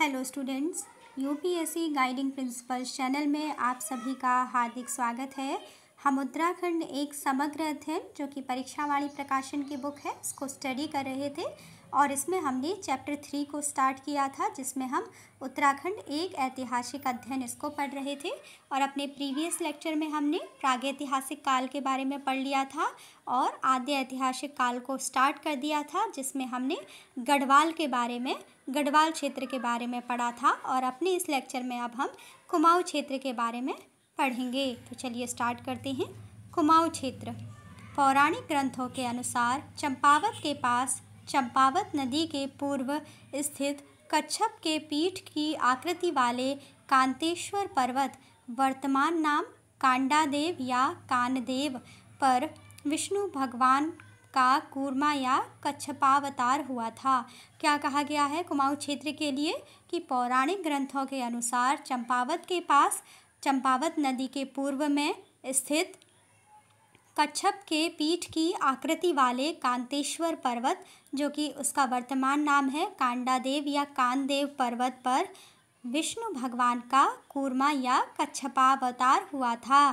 hello students UPSC guiding principle channel में आप सभी का हार्दिक स्वागत है हम उत्तराखंड एक समग्र अध्ययन जो कि परीक्षा वाली प्रकाशन की बुक है उसको स्टडी कर रहे थे और इसमें हमने चैप्टर थ्री को स्टार्ट किया था जिसमें हम उत्तराखंड एक ऐतिहासिक अध्ययन इसको पढ़ रहे थे और अपने प्रीवियस लेक्चर में हमने प्रागैतिहासिक काल के बारे में पढ़ लिया था और आद्य ऐतिहासिक काल को स्टार्ट कर दिया था जिसमें हमने गढ़वाल के बारे में गढ़वाल क्षेत्र के बारे में पढ़ा था और अपने इस लेक्चर में अब हम कुमाऊँ क्षेत्र के बारे में पढ़ेंगे तो चलिए स्टार्ट करते हैं कुमाऊँ क्षेत्र पौराणिक ग्रंथों के अनुसार चंपावत के पास चंपावत नदी के पूर्व स्थित कच्छप के पीठ की आकृति वाले कांतेश्वर पर्वत वर्तमान नाम कांडादेव या कानदेव पर विष्णु भगवान का कूर्मा या कच्छपावतार हुआ था क्या कहा गया है कुमाऊं क्षेत्र के लिए कि पौराणिक ग्रंथों के अनुसार चंपावत के पास चंपावत नदी के पूर्व में स्थित कच्छप के पीठ की आकृति वाले कांतेश्वर पर्वत जो कि उसका वर्तमान नाम है कांडा देव या कानदेव पर्वत पर विष्णु भगवान का कूर्मा या कच्छपावतार हुआ था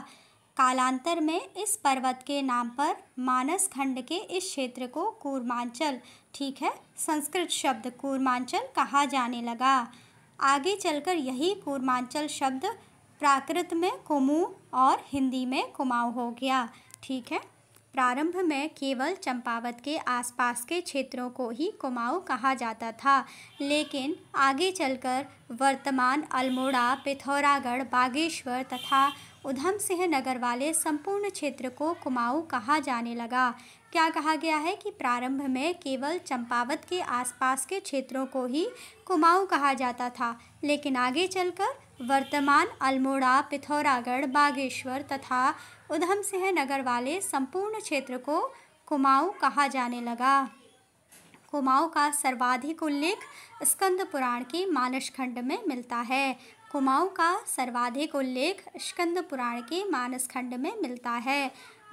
कालांतर में इस पर्वत के नाम पर मानस खंड के इस क्षेत्र को कूर्मांचल ठीक है संस्कृत शब्द कूर्मांचल कहा जाने लगा आगे चलकर यही कूर्मांचल शब्द प्राकृत में कुमू और हिंदी में कुमाऊँ हो गया ठीक है प्रारंभ में केवल चंपावत के आसपास के क्षेत्रों को ही कुमाऊँ कहा जाता था लेकिन आगे चलकर वर्तमान अल्मोड़ा पिथौरागढ़ बागेश्वर तथा उधम सिंह नगर वाले संपूर्ण क्षेत्र को कुमाऊँ कहा जाने लगा क्या कहा गया है कि प्रारंभ में केवल चंपावत के आसपास के क्षेत्रों को ही कुमाऊँ कहा जाता था लेकिन आगे चलकर वर्तमान अल्मोड़ा पिथौरागढ़ बागेश्वर तथा उधम सिंह नगर वाले संपूर्ण क्षेत्र को कुमाऊँ कहा जाने लगा कुमाऊँ का सर्वाधिक उल्लेख स्कंद पुराण के मानस खंड में मिलता है कुमाऊँ का सर्वाधिक उल्लेख स्कंद पुराण के मानस खंड में मिलता है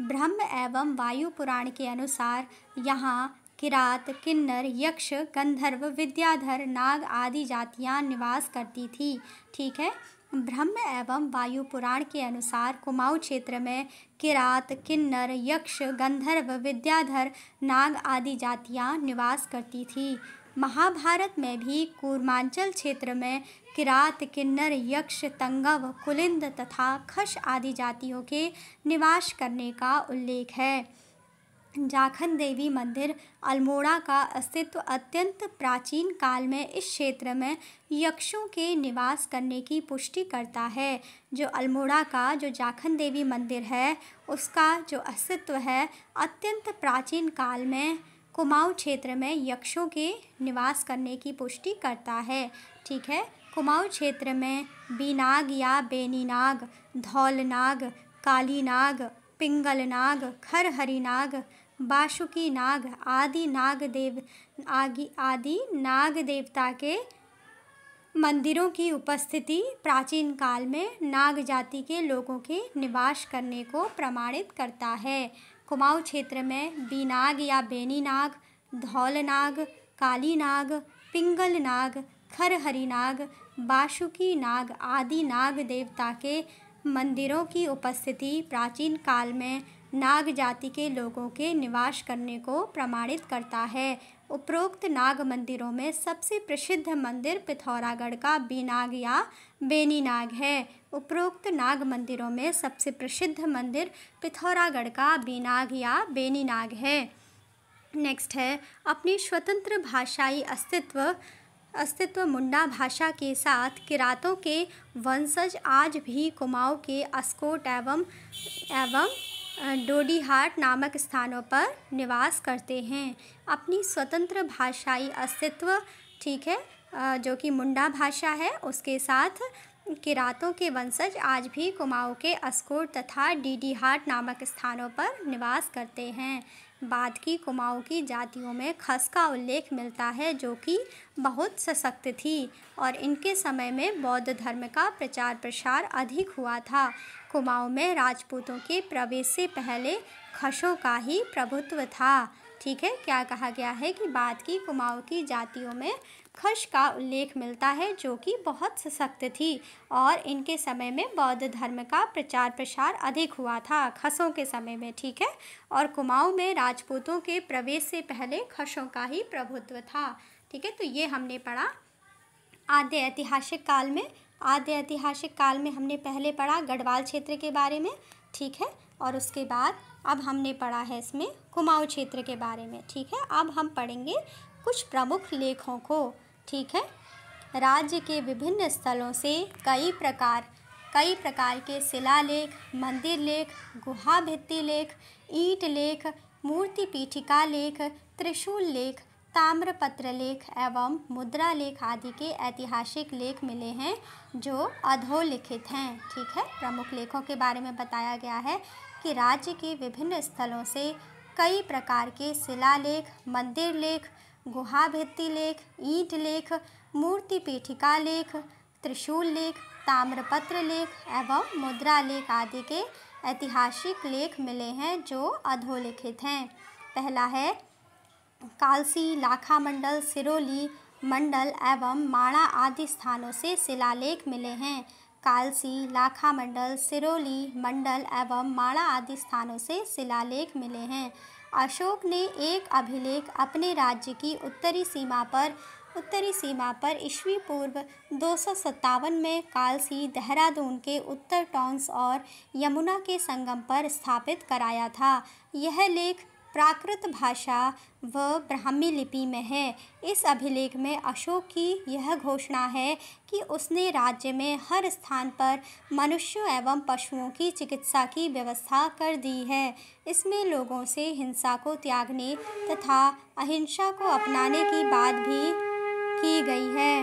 ब्रह्म एवं वायु पुराण के अनुसार यहाँ किरात किन्नर यक्ष गंधर्व विद्याधर नाग आदि जातियाँ निवास करती थी ठीक है ब्रह्म एवं वायु पुराण के अनुसार कुमाऊ क्षेत्र में किरात किन्नर यक्ष गंधर्व विद्याधर नाग आदि जातियाँ निवास करती थी महाभारत में भी कूर्मांचल क्षेत्र में किरात किन्नर यक्ष तंगव कुलिंद तथा खश आदि जातियों के निवास करने का उल्लेख है जाखन देवी मंदिर अल्मोड़ा का अस्तित्व अत्यंत प्राचीन काल में इस क्षेत्र में यक्षों के निवास करने की पुष्टि करता है जो अल्मोड़ा का जो जाखन देवी मंदिर है उसका जो अस्तित्व है अत्यंत प्राचीन काल में कुमाऊँ क्षेत्र में यक्षों के निवास करने की पुष्टि करता है ठीक है कुमाऊँ क्षेत्र में बीनाग या बेनीनाग धौलनाग कालीनाग पिंगलनाग खरहरीनाग बासुकी नाग आदि नाग देव आगे आदि नाग देवता के मंदिरों की उपस्थिति प्राचीन काल में नाग जाति के लोगों के निवास करने को प्रमाणित करता है कुमाऊँ क्षेत्र में बीनाग या बेनी नाग धौल नाग काली नाग पिंगल नाग खरहरी नाग बासुकी नाग आदि नाग देवता के मंदिरों की उपस्थिति प्राचीन काल में नाग जाति के लोगों के निवास करने को प्रमाणित करता है उपरोक्त नाग मंदिरों में सबसे प्रसिद्ध मंदिर पिथौरागढ़ का बीनाग या बेनी नाग है उपरोक्त नाग मंदिरों में सबसे प्रसिद्ध मंदिर पिथौरागढ़ का बीनाग या बेनी नाग है नेक्स्ट है अपनी स्वतंत्र भाषाई अस्तित्व अस्तित्व मुंडा भाषा के साथ किरातों के वंशज आज भी कुमाऊं के अस्कोट एवं एवं डोडीहाट नामक स्थानों पर निवास करते हैं अपनी स्वतंत्र भाषाई अस्तित्व ठीक है जो कि मुंडा भाषा है उसके साथ किरातों के वंशज आज भी कुमाऊँ के अस्कोर तथा डीडीहाट नामक स्थानों पर निवास करते हैं बाद की कुमाऊँ की जातियों में खस का उल्लेख मिलता है जो कि बहुत सशक्त थी और इनके समय में बौद्ध धर्म का प्रचार प्रसार अधिक हुआ था कुमाऊँ में राजपूतों के प्रवेश से पहले खशों का ही प्रभुत्व था ठीक है क्या कहा गया है कि बाद की कुमाऊँ की जातियों में खश का उल्लेख मिलता है जो कि बहुत सशक्त थी और इनके समय में बौद्ध धर्म का प्रचार प्रसार अधिक हुआ था खसों के समय में ठीक है और कुमाऊँ में राजपूतों के प्रवेश से पहले खशों का ही प्रभुत्व था ठीक है तो ये हमने पढ़ा आद्य ऐतिहासिक काल में आद्य ऐतिहासिक काल में हमने पहले पढ़ा गढ़वाल क्षेत्र के बारे में ठीक है और उसके बाद अब हमने पढ़ा है इसमें कुमाऊँ क्षेत्र के बारे में ठीक है अब हम पढ़ेंगे कुछ प्रमुख लेखों को ठीक है राज्य के विभिन्न स्थलों से कई प्रकार कई प्रकार के शिलालेख मंदिर लेख गुहा भित्ति लेख ईंट लेख मूर्ति पीठिका लेख त्रिशूल लेख ताम्रपत्र लेख एवं मुद्रा लेख आदि के ऐतिहासिक लेख मिले हैं जो अधोलिखित हैं ठीक है प्रमुख लेखों के बारे में बताया गया है कि राज्य के विभिन्न स्थलों से कई प्रकार के शिलालेख मंदिर लेख गुहा लेख ईंट लेख मूर्ति पीठिका लेख त्रिशूल लेख ताम्रपत्र लेख एवं मुद्रा लेख आदि के ऐतिहासिक लेख मिले हैं जो अधोलिखित हैं पहला है कालसी लाखा मंडल सिरोली मंडल एवं माणा आदि स्थानों से शिलालेख मिले हैं कालसी लाखा मंडल सिरोली मंडल एवं माणा आदि स्थानों से शिलालेख मिले हैं अशोक ने एक अभिलेख अपने राज्य की उत्तरी सीमा पर उत्तरी सीमा पर ईस्वी पूर्व दो में कालसी देहरादून के उत्तर टॉन्स और यमुना के संगम पर स्थापित कराया था यह लेख प्राकृत भाषा व ब्राह्मी लिपि में है इस अभिलेख में अशोक की यह घोषणा है कि उसने राज्य में हर स्थान पर मनुष्यों एवं पशुओं की चिकित्सा की व्यवस्था कर दी है इसमें लोगों से हिंसा को त्यागने तथा अहिंसा को अपनाने की बात भी की गई है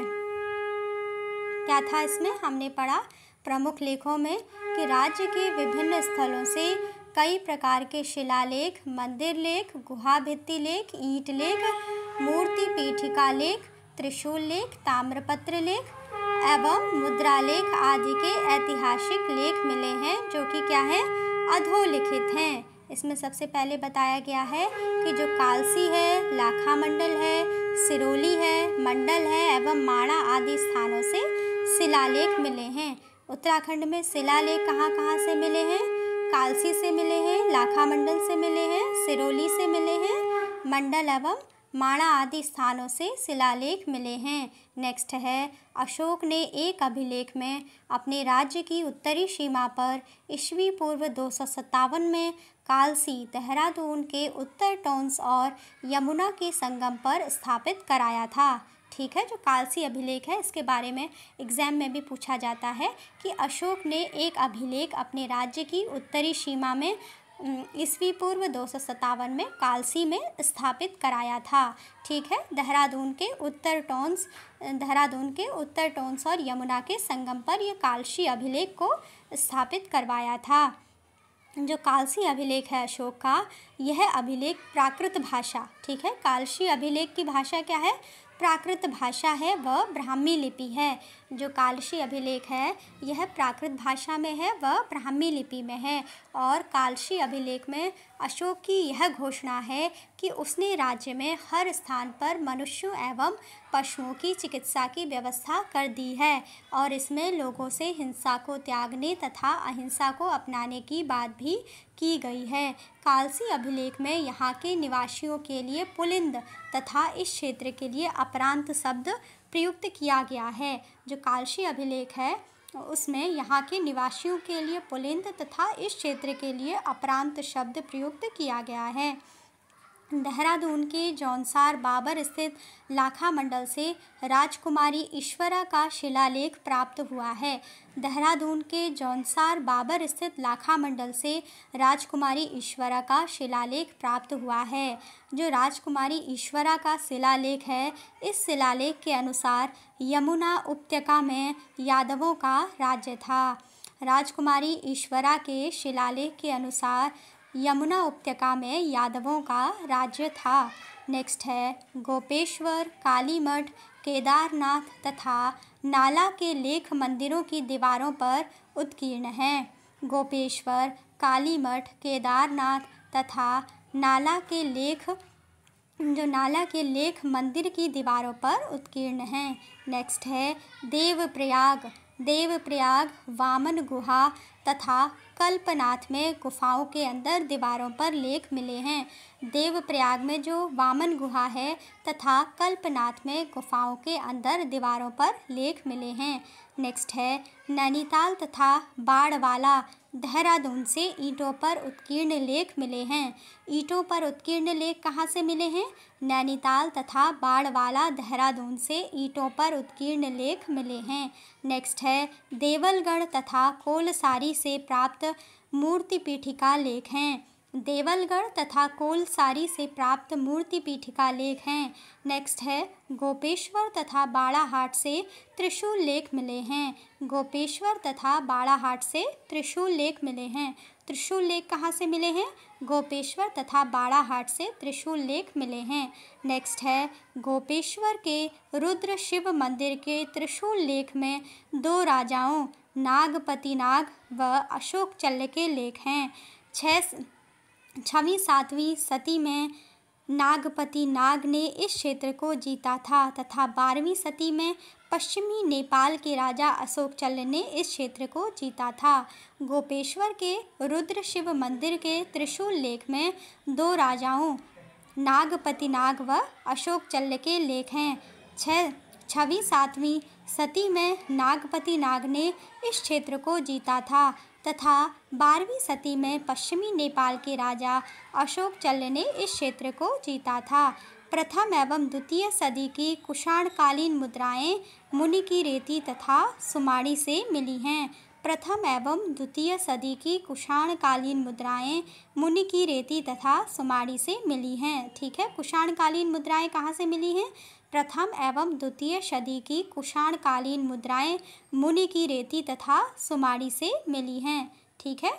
क्या था इसमें हमने पढ़ा प्रमुख लेखों में कि राज्य के विभिन्न स्थलों से कई प्रकार के शिलालेख मंदिर लेख गुहा भित्ति लेख ईट लेख मूर्ति पीठिका लेख त्रिशूल लेख ताम्रपत्र लेख एवं मुद्रा लेख आदि के ऐतिहासिक लेख मिले हैं जो कि क्या है अधोलिखित हैं इसमें सबसे पहले बताया गया है कि जो कालसी है लाखा मंडल है सिरोली है मंडल है एवं माणा आदि स्थानों से शिलालेख मिले हैं उत्तराखंड में शिलालेख कहाँ कहाँ से मिले हैं कालसी से मिले हैं लाखा मंडल से मिले हैं सिरोली से मिले हैं मंडल एवं माणा आदि स्थानों से शिलालेख मिले हैं नेक्स्ट है अशोक ने एक अभिलेख में अपने राज्य की उत्तरी सीमा पर ईस्वी पूर्व दो में कालसी देहरादून के उत्तर टोन्स और यमुना के संगम पर स्थापित कराया था ठीक है जो कालसी अभिलेख है इसके बारे में एग्जाम में भी पूछा जाता है कि अशोक ने एक अभिलेख अपने राज्य की उत्तरी सीमा में ईस्वी पूर्व दो में कालसी में स्थापित कराया था ठीक है देहरादून के उत्तर टोन्स देहरादून के उत्तर टोन्स और यमुना के संगम पर यह कालसी अभिलेख को स्थापित करवाया था जो कालसी अभिलेख है अशोक का यह अभिलेख प्राकृत भाषा ठीक है कालसी अभिलेख की भाषा क्या है प्राकृत भाषा है वह ब्राह्मी लिपि है जो कालशी अभिलेख है यह प्राकृत भाषा में है वह ब्राह्मी लिपि में है और कालशी अभिलेख में अशोक की यह घोषणा है कि उसने राज्य में हर स्थान पर मनुष्यों एवं पशुओं की चिकित्सा की व्यवस्था कर दी है और इसमें लोगों से हिंसा को त्यागने तथा अहिंसा को अपनाने की बात भी की गई है कालसी अभिलेख में यहाँ के निवासियों के लिए पुलिंद तथा इस क्षेत्र के लिए अपरांत शब्द प्रयुक्त किया गया है जो कालसी अभिलेख है उसमें यहाँ के निवासियों के लिए पुलिंद तथा इस क्षेत्र के लिए अपरांत शब्द प्रयुक्त किया गया है देहरादून के जौनसार बाबर स्थित लाखा मंडल से राजकुमारी ईश्वरा का शिलालेख प्राप्त हुआ है देहरादून के जौनसार बाबर स्थित लाखा मंडल से राजकुमारी ईश्वरा का शिलालेख प्राप्त हुआ है जो राजकुमारी ईश्वरा का शिलालेख है इस शिलालेख के अनुसार यमुना उपत्यका में यादवों का राज्य था राजकुमारी ईश्वरा के शिलालेख के अनुसार यमुना उपत्यका में यादवों का राज्य था नेक्स्ट है गोपेश्वर काली मठ केदारनाथ तथा नाला के लेख मंदिरों की दीवारों पर उत्कीर्ण हैं गोपेश्वर कालीमठ केदारनाथ तथा नाला के लेख जो नाला के लेख मंदिर की दीवारों पर उत्कीर्ण हैं नेक्स्ट है देवप्रयाग देवप्रयाग वामन गुहा तथा कल्पनाथ में गुफाओं के अंदर दीवारों पर लेख मिले हैं देवप्रयाग में जो वामन गुहा है तथा कल्पनाथ में गुफाओं के अंदर दीवारों पर लेख मिले हैं नेक्स्ट है नैनीताल तथा बाड़वाला देहरादून से ईंटों पर उत्कीर्ण लेख मिले हैं ईंटों पर उत्कीर्ण लेख कहाँ से मिले हैं नैनीताल तथा बाड़वाला देहरादून से ईंटों पर उत्कीर्ण लेख मिले हैं नेक्स्ट है देवलगढ़ तथा कोलसारी से प्राप्त मूर्ति पीठिका लेख हैं देवलगढ़ तथा कोलसारी से प्राप्त मूर्ति पीठिका लेख हैं नेक्स्ट है गोपेश्वर तथा बाड़ाहाट से त्रिशूल लेख मिले हैं गोपेश्वर तथा बाड़ाहाट से त्रिशूल लेख मिले हैं त्रिशूल लेख कहाँ से मिले हैं गोपेश्वर तथा बाड़ाहाट से त्रिशूल लेख मिले हैं नेक्स्ट है गोपेश्वर के रुद्र शिव मंदिर के त्रिशूल लेख में दो राजाओं नागपति नाग व अशोक चल्य के लेख हैं छः छवीं सातवीं सती में नागपति नाग ने इस क्षेत्र को जीता था तथा बारहवीं सती में पश्चिमी नेपाल के राजा अशोक चल्य ने इस क्षेत्र को जीता था गोपेश्वर के रुद्र शिव मंदिर के त्रिशूल लेख में दो राजाओं नागपति नाग व अशोक चल्य के लेख हैं छः छवि सातवीं सती में नागपति नाग ने इस क्षेत्र को जीता था तथा बारहवीं सती में पश्चिमी नेपाल के राजा अशोक चल्ल ने इस क्षेत्र को जीता था प्रथम एवं द्वितीय सदी की कुषाणकालीन मुद्राएं मुनि की रेती तथा सुमाड़ी से मिली हैं प्रथम एवं द्वितीय सदी की कुषाणकालीन मुद्राएं मुनि की रेती तथा सुमाड़ी से मिली हैं ठीक है कुषाणकालीन मुद्राएं कहाँ से मिली हैं प्रथम एवं द्वितीय सदी की कुषाणकालीन मुद्राएं मुनि की रेती तथा सुमाड़ी से मिली हैं ठीक है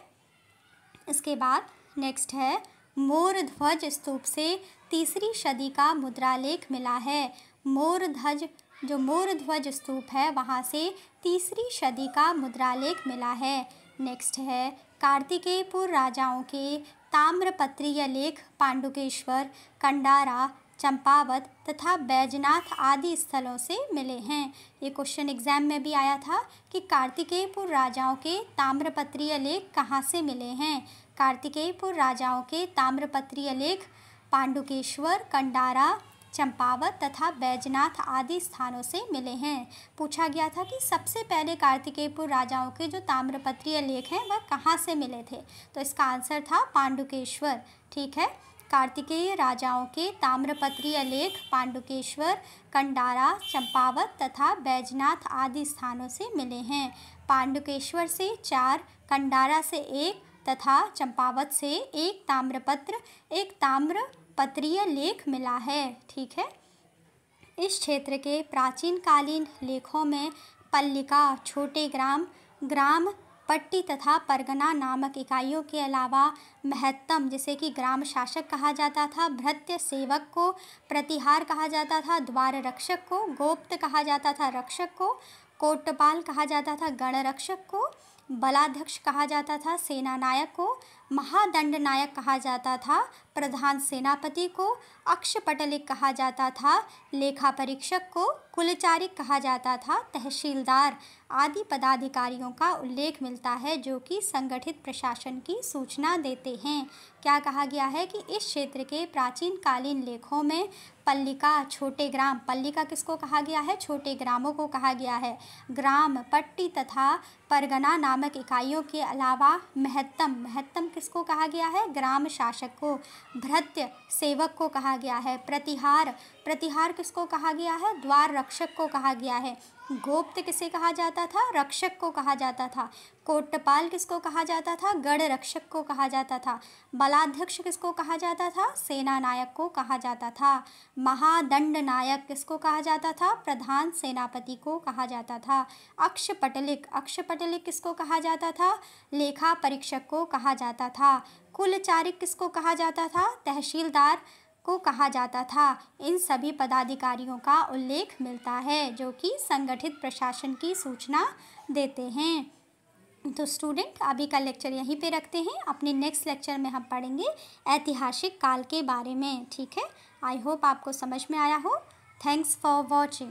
इसके बाद नेक्स्ट है मोर ध्वज स्तूप से तीसरी सदी का मुद्रालेख मिला है मोर ध्वज जो मोर ध्वज स्तूप है वहाँ से तीसरी सदी का मुद्रालेख मिला है नेक्स्ट है कार्तिकेयपुर राजाओं के ताम्रपत्रीय लेख पांडुकेश्वर कंडारा चंपावत तथा बैजनाथ आदि स्थलों से मिले हैं ये क्वेश्चन एग्जाम में भी आया था कि कार्तिकेयपुर राजाओं के ताम्रपत्रीय लेख कहाँ से मिले हैं कार्तिकेयपुर राजाओं के ताम्रपत्रीय लेख पांडुकेश्वर कंडारा चंपावत तथा बैजनाथ आदि स्थानों से मिले हैं पूछा गया था कि सबसे पहले कार्तिकेयपुर राजाओं के जो ताम्रपत्रीय लेख हैं वह कहाँ से मिले थे तो इसका आंसर था पांडुकेश्वर ठीक है कार्तिकेय राजाओं के ताम्रपत्रीय लेख पांडुकेश्वर कंडारा चंपावत तथा बैजनाथ आदि स्थानों से मिले हैं पांडुकेश्वर से चार कंडारा से एक तथा चंपावत से एक ताम्रपत्र एक ताम्रपत्रीय लेख मिला है ठीक है इस क्षेत्र के प्राचीन कालीन लेखों में पल्लिका छोटे ग्राम ग्राम पट्टी तथा परगना नामक इकाइयों के अलावा महत्तम जिसे कि ग्राम शासक कहा जाता था भृत्य सेवक को प्रतिहार कहा जाता था द्वार रक्षक को गोप्त कहा जाता था रक्षक को कोटपाल कहा जाता था गणरक्षक को बलाध्यक्ष कहा जाता था सेना नायक को महादंड नायक कहा जाता था प्रधान सेनापति को अक्ष पटलिक कहा जाता था लेखा परीक्षक को कुलचारिक कहा जाता था तहसीलदार आदि पदाधिकारियों का उल्लेख मिलता है जो कि संगठित प्रशासन की सूचना देते हैं क्या कहा गया है कि इस क्षेत्र के प्राचीन कालीन लेखों में पल्लिका छोटे ग्राम पल्लिका किसको कहा गया है छोटे ग्रामों को कहा गया है ग्राम पट्टी तथा परगना नामक इकाइयों के अलावा महत्तम महत्तम किसको कहा गया है ग्राम शासक को भृत्य सेवक को कहा गया है प्रतिहार प्रतिहार किसको कहा गया है द्वार रक्षक को कहा गया है गोप्त किसे कहा जाता था रक्षक को कहा जाता था कोटपाल किसको कहा जाता था गढ़ रक्षक को कहा जाता था बलाध्यक्ष किसको कहा जाता था सेना नायक को कहा जाता था महादंड नायक किसको कहा जाता था प्रधान सेनापति को कहा जाता था अक्ष पटलिक अक्ष पटलिक किसको कहा जाता था लेखा परीक्षक को कहा जाता था कुलचारिक किसको कहा जाता था तहसीलदार को कहा जाता था इन सभी पदाधिकारियों का उल्लेख मिलता है जो कि संगठित प्रशासन की सूचना देते हैं तो स्टूडेंट अभी का लेक्चर यहीं पे रखते हैं अपने नेक्स्ट लेक्चर में हम पढ़ेंगे ऐतिहासिक काल के बारे में ठीक है आई होप आपको समझ में आया हो थैंक्स फॉर वॉचिंग